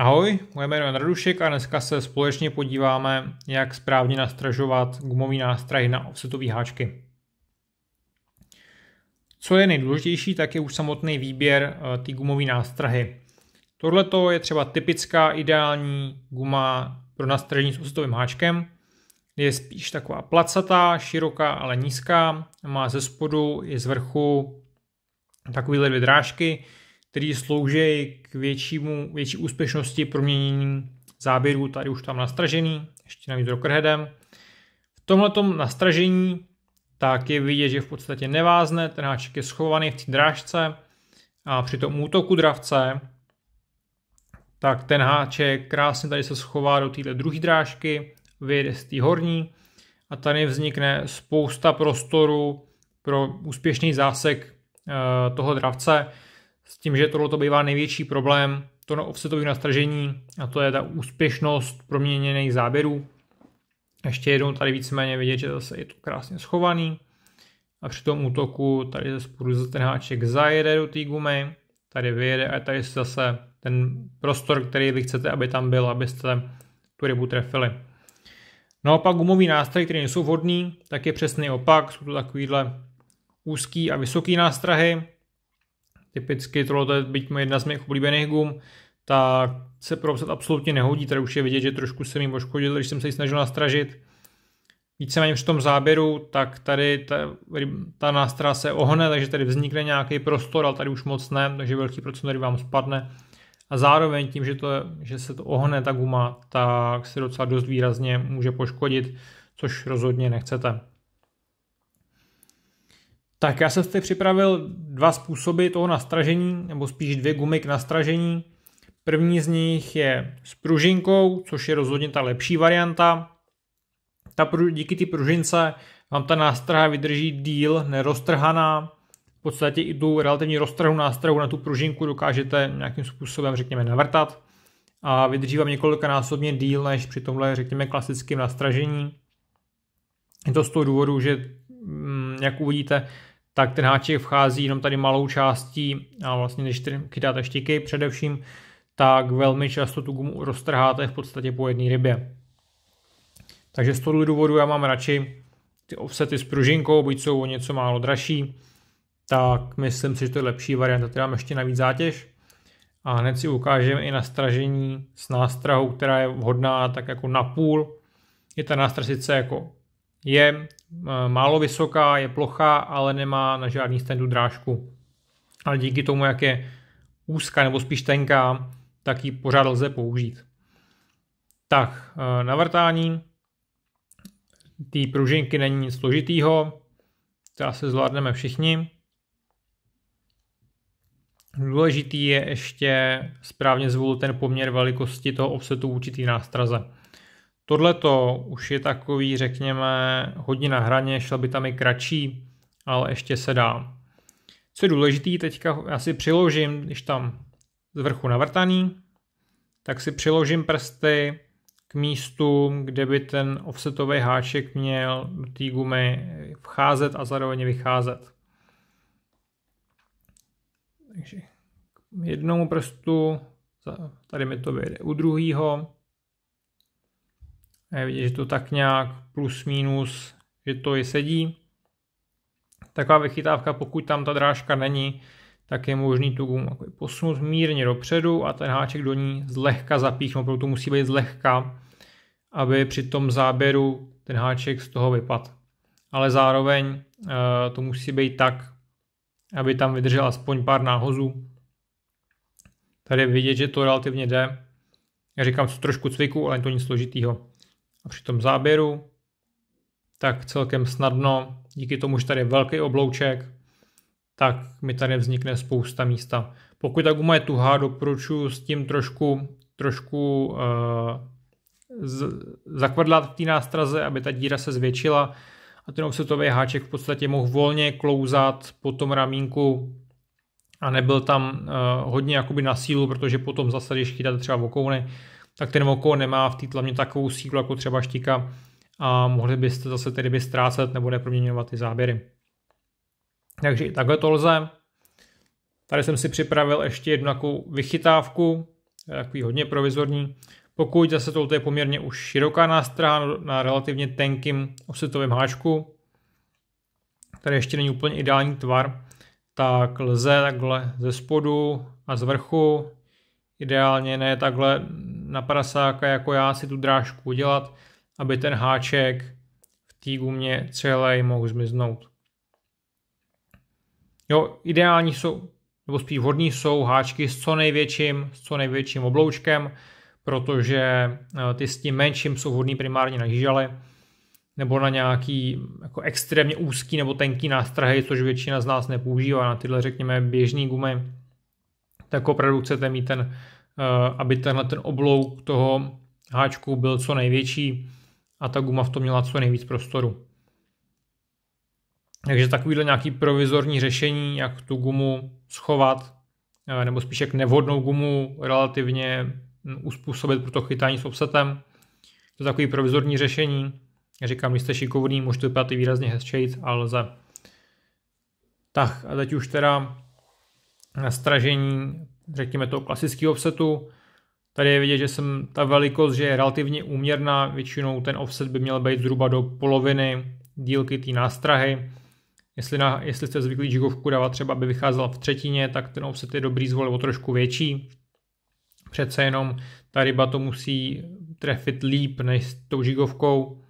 Ahoj, moje jméno je Radušek a dneska se společně podíváme, jak správně nastražovat gumový nástrahy na offsetové háčky. Co je nejdůležitější, tak je už samotný výběr eh, ty gumové nástrahy. Tohle je třeba typická ideální guma pro nastražení s offsetovým háčkem. Je spíš taková placatá, široká, ale nízká. Má ze spodu i z vrchu takovýhle dvě drážky, který slouží k většímu, větší úspěšnosti proměnění záběrů. Tady už tam nastražený, ještě navíc rockerheadem. V tomhle nastražení tak je vidět, že v podstatě nevázne, ten háček je schovaný v té drážce a při tom útoku dravce tak ten háček krásně tady se schová do téhle druhé drážky, vyjede z té horní a tady vznikne spousta prostoru pro úspěšný zásek eh, toho dravce s tím, že tohle to bývá největší problém, to na offsetový nastražení a to je ta úspěšnost proměněných záběrů. Ještě jednou tady víceméně vidět, že zase je to krásně schovaný a při tom útoku tady ze spodu za ten háček zajede do té gumy, tady vyjede a tady zase ten prostor, který vy chcete, aby tam byl, abyste tu rybu trefili. Naopak no gumový nástroj, který nejsou vhodný, tak je přesný opak, jsou to takovýhle úzký a vysoký nástrahy, typicky tohle je byť jedna z mých oblíbených gum, tak se propsat absolutně nehodí, tady už je vidět, že trošku jsem jim poškodil, když jsem se ji snažil nastražit. Víceméně při tom záběru, tak tady ta, ta nástra se ohne, takže tady vznikne nějaký prostor, ale tady už moc ne, takže velký procent tady vám spadne. A zároveň tím, že, to, že se to ohne ta guma, tak se docela dost výrazně může poškodit, což rozhodně nechcete. Tak já jsem si připravil dva způsoby toho nastražení, nebo spíš dvě gumy k nastražení. První z nich je s pružinkou, což je rozhodně ta lepší varianta. Ta, díky té pružince vám ta nástraha vydrží díl, neroztrhaná. V podstatě i tu relativně roztrhu nástrahu na tu pružinku dokážete nějakým způsobem, řekněme, navrtat a vydrží vám několikanásobně díl než při tomhle, řekněme, klasickém nastražení. Je to z toho důvodu, že mm, jak uvidíte, tak ten háček vchází jenom tady malou částí a vlastně když chytáte štiky především, tak velmi často tu gumu roztrháte v podstatě po jedné rybě. Takže z tohoto důvodu já mám radši ty offsety s pružinkou, buď jsou o něco málo dražší, tak myslím si, že to je lepší varianta, teda mám ještě navíc zátěž. A hned si ukážeme i nastražení s nástrahou, která je vhodná tak jako na půl. Je ta nástra sice jako je eh, málo vysoká, je plochá, ale nemá na žádný standu drážku. Ale díky tomu, jak je úzká nebo spíš tenká, tak ji pořád lze použít. Tak, eh, navrtání té pružinky není nic složitýho, to se zvládneme všichni. Důležitý je ještě správně zvolit ten poměr velikosti toho offsetu určitý nástraze. Tohle to už je takový, řekněme, hodně na hraně, šla by tam i kratší, ale ještě se dá. Co je důležité, teďka já si přiložím, když tam z vrchu navrtaný, tak si přiložím prsty k místům, kde by ten offsetový háček měl do té gumy vcházet a zároveň vycházet. Takže k jednomu prstu, tady mi to vyjde u druhého, je vidět, že to tak nějak plus minus, že to i sedí. Taková vychytávka, pokud tam ta drážka není, tak je možný tu gumu posunout mírně dopředu a ten háček do ní zlehka zapíchnout, proto musí být zlehka, aby při tom záběru ten háček z toho vypadl. Ale zároveň eh, to musí být tak, aby tam vydržel aspoň pár náhozů. Tady vidět, že to relativně jde. Já říkám trošku cviku, ale to nic složitýho při tom záběru, tak celkem snadno, díky tomu, že tady je velký oblouček, tak mi tady vznikne spousta místa. Pokud ta guma je tuhá, doporučuji s tím trošku, trošku e, zakvadlat v té nástraze, aby ta díra se zvětšila a ten offsetový háček v podstatě mohl volně klouzat po tom ramínku a nebyl tam e, hodně jakoby na sílu, protože potom zase, když chytáte třeba vokouny, tak ten Moko nemá v té tlamě takovou sílu jako třeba štika a mohli byste zase tedy by ztrácet nebo neproměňovat ty záběry. Takže i takhle to lze. Tady jsem si připravil ještě jednu takovou vychytávku, takový hodně provizorní. Pokud zase tohle je poměrně už široká nástraha na relativně tenkým ositovém háčku, tady ještě není úplně ideální tvar, tak lze takhle ze spodu a z vrchu, ideálně ne takhle na prasáka jako já si tu drážku udělat, aby ten háček v té gumě celý mohl zmiznout. Jo, ideální jsou, nebo spíš vhodný jsou háčky s co největším, s co největším obloučkem, protože eh, ty s tím menším jsou vhodný primárně na žížaly nebo na nějaký jako extrémně úzký nebo tenký nástrahy, což většina z nás nepoužívá na tyhle, řekněme, běžné gumy, tak opravdu chcete mít ten Eh, aby tenhle ten oblouk toho háčku byl co největší a ta guma v tom měla co nejvíc prostoru. Takže takovýhle nějaký provizorní řešení, jak tu gumu schovat, eh, nebo spíš jak nevhodnou gumu relativně hm, uspůsobit pro to chytání s obsetem. to je takový provizorní řešení. Já říkám, když jste šikovný, můžete vypadat i výrazně hezčej, ale lze. Tak a teď už teda na stražení řekněme toho klasického offsetu. Tady je vidět, že jsem ta velikost, že je relativně úměrná, většinou ten offset by měl být zhruba do poloviny dílky té nástrahy. Jestli, na, jestli jste zvyklí žigovku dávat třeba, aby vycházela v třetině, tak ten offset je dobrý zvolit o trošku větší. Přece jenom ta ryba to musí trefit líp než s tou žigovkou.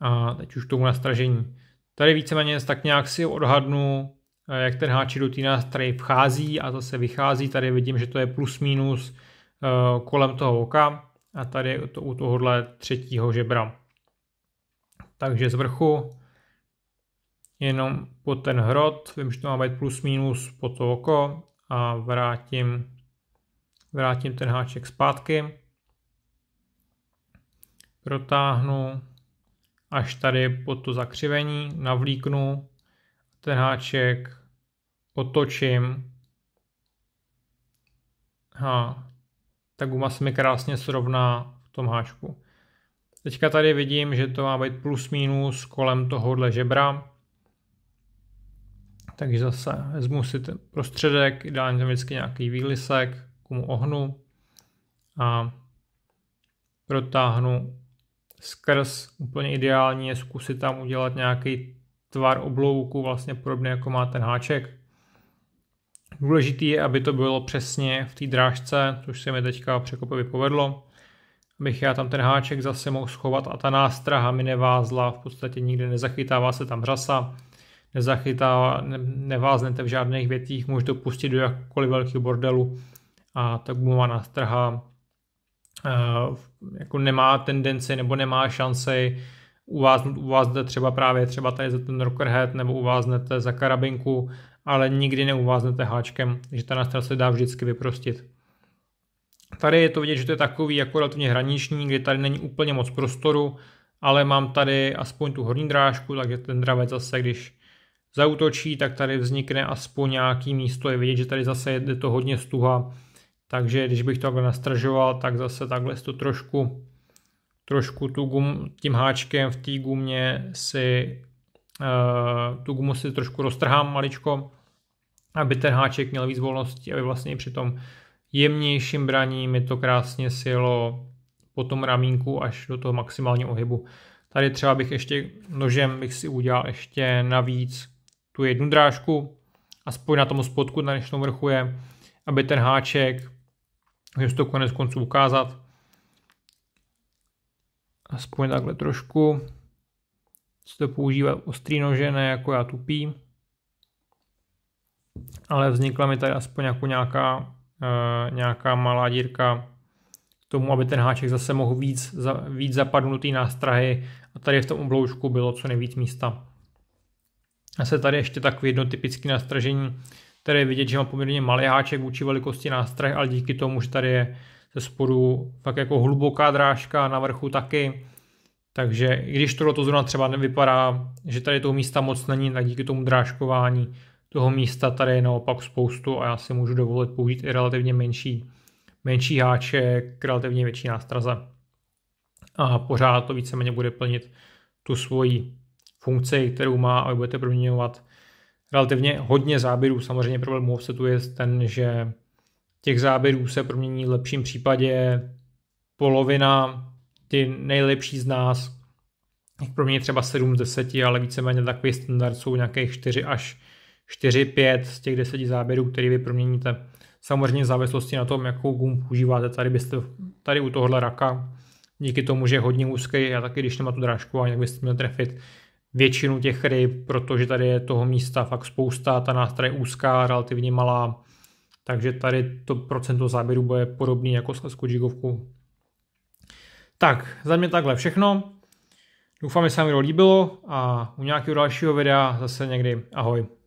A teď už tomu nastražení. Tady víceméně tak nějak si odhadnu jak ten háčí do týna tady vchází a zase vychází. Tady vidím, že to je plus minus eh, kolem toho oka a tady je to u tohohle třetího žebra. Takže z vrchu jenom po ten hrot, vím, že to má být plus minus po to oko a vrátím, vrátím ten háček zpátky. Protáhnu až tady po to zakřivení, navlíknu ten háček otočím Ha, ta guma se mi krásně srovná v tom háčku. Teďka tady vidím, že to má být plus minus kolem tohohle žebra. Takže zase vezmu si ten prostředek, ideálně tam vždycky nějaký výlisek, komu ohnu a protáhnu skrz. Úplně ideální je zkusit tam udělat nějaký tvar oblouku vlastně podobný, jako má ten háček. Důležitý je, aby to bylo přesně v té drážce, což se mi teďka překopově povedlo, abych já tam ten háček zase mohl schovat a ta nástraha mi nevázla, v podstatě nikde nezachytává se tam řasa, nezachytává, ne, neváznete v žádných větích, můžete pustit do jakkoliv velkého bordelu a ta gumová nástraha uh, jako nemá tendenci nebo nemá šanci uváznout, uváznete třeba právě třeba tady za ten rockerhead nebo uváznete za karabinku, ale nikdy neuváznete háčkem, že ta nástra se dá vždycky vyprostit. Tady je to vidět, že to je takový jako relativně hraniční, kdy tady není úplně moc prostoru, ale mám tady aspoň tu horní drážku, takže ten dravec zase, když zautočí, tak tady vznikne aspoň nějaký místo. Je vidět, že tady zase je to hodně stuha, takže když bych to takhle nastražoval, tak zase takhle to trošku trošku tu gum, tím háčkem v té gumě si eh, tu gumu si trošku roztrhám maličko, aby ten háček měl víc volnosti, aby vlastně při tom jemnějším braní mi to krásně sjelo po tom ramínku až do toho maximálního ohybu. Tady třeba bych ještě nožem bych si udělal ještě navíc tu jednu drážku, aspoň na tom spodku, na dnešnou vrchu je, aby ten háček, můžu to konec konců ukázat, aspoň takhle trošku. Chci to používat ostrý nože, ne jako já tupý. Ale vznikla mi tady aspoň jako nějaká, e, nějaká malá dírka k tomu, aby ten háček zase mohl víc, za, víc zapadnout nástrahy a tady v tom obloučku bylo co nejvíc místa. A se tady ještě takový jedno typické nastražení, které je vidět, že má poměrně malý háček vůči velikosti nástrahy, ale díky tomu, že tady je ze spodu fakt jako hluboká drážka, na vrchu taky. Takže i když tohle to zrovna třeba nevypadá, že tady toho místa moc není, tak díky tomu drážkování toho místa tady je naopak spoustu a já si můžu dovolit použít i relativně menší, menší háček, relativně větší nástraze. A pořád to víceméně bude plnit tu svoji funkci, kterou má a budete proměňovat relativně hodně záběrů. Samozřejmě problém offsetu je ten, že těch záběrů se promění v lepším případě polovina, ty nejlepší z nás, pro mě třeba 7 z 10, ale víceméně takový standard jsou nějakých 4 až 4-5 z těch 10 záběrů, který vy proměníte. Samozřejmě v závislosti na tom, jakou gum používáte. Tady byste tady u tohohle raka, díky tomu, že je hodně úzký a taky když nemá tu drážku, a jak byste měl trefit většinu těch ryb, protože tady je toho místa fakt spousta, ta nástra je úzká, relativně malá, takže tady to procento záběru bude podobný jako s džigovku. Tak, za mě takhle všechno. Doufám, že se vám to líbilo a u nějakého dalšího videa zase někdy. Ahoj.